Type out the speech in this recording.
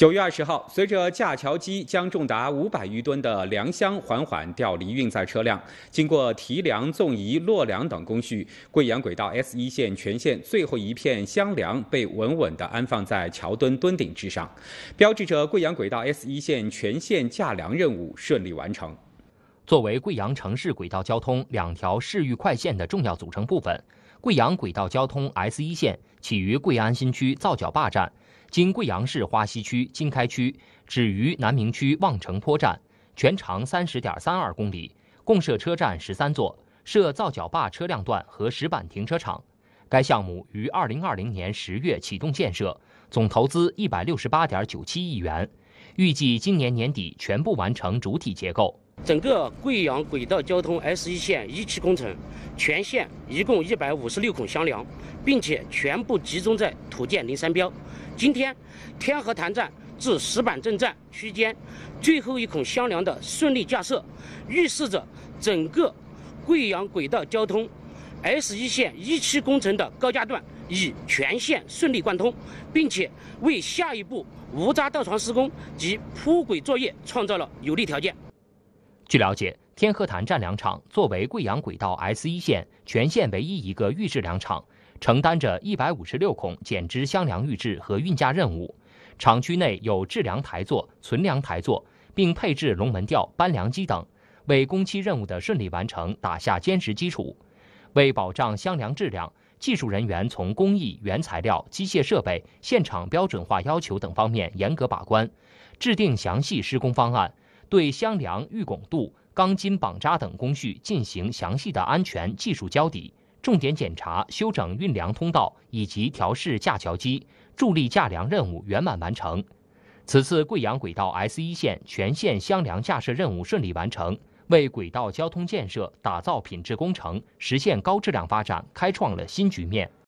九月二十号，随着架桥机将重达五百余吨的梁箱缓缓吊离运载车辆，经过提梁、纵移、落梁等工序，贵阳轨道 S 一线全线最后一片箱梁被稳稳地安放在桥墩墩顶之上，标志着贵阳轨道 S 一线全线架梁任务顺利完成。作为贵阳城市轨道交通两条市域快线的重要组成部分，贵阳轨道交通 S 一线起于贵安新区皂角坝站，经贵阳市花溪区、经开区，止于南明区望城坡站，全长三十点三二公里，共设车站十三座，设皂角坝车辆段和石板停车场。该项目于二零二零年十月启动建设，总投资一百六十八点九七亿元，预计今年年底全部完成主体结构。整个贵阳轨道交通 S 一线一期工程全线一共一百五十六孔箱梁，并且全部集中在土建零三标。今天，天河潭站至石板镇站区间最后一孔箱梁的顺利架设，预示着整个贵阳轨道交通 S 一线一期工程的高架段已全线顺利贯通，并且为下一步无渣道床施工及铺轨作业创造了有利条件。据了解，天河潭站梁场作为贵阳轨道 S 一线全线唯一一个预制梁场，承担着一百五十六孔减支箱梁预制和运架任务。厂区内有制梁台座、存梁台座，并配置龙门吊、搬梁机等，为工期任务的顺利完成打下坚实基础。为保障箱梁质量，技术人员从工艺、原材料、机械设备、现场标准化要求等方面严格把关，制定详细施工方案。对箱梁预拱度、钢筋绑扎等工序进行详细的安全技术交底，重点检查修整运梁通道以及调试架桥机，助力架梁任务圆满完成。此次贵阳轨道 S 一线全线箱梁架设任务顺利完成，为轨道交通建设打造品质工程，实现高质量发展，开创了新局面。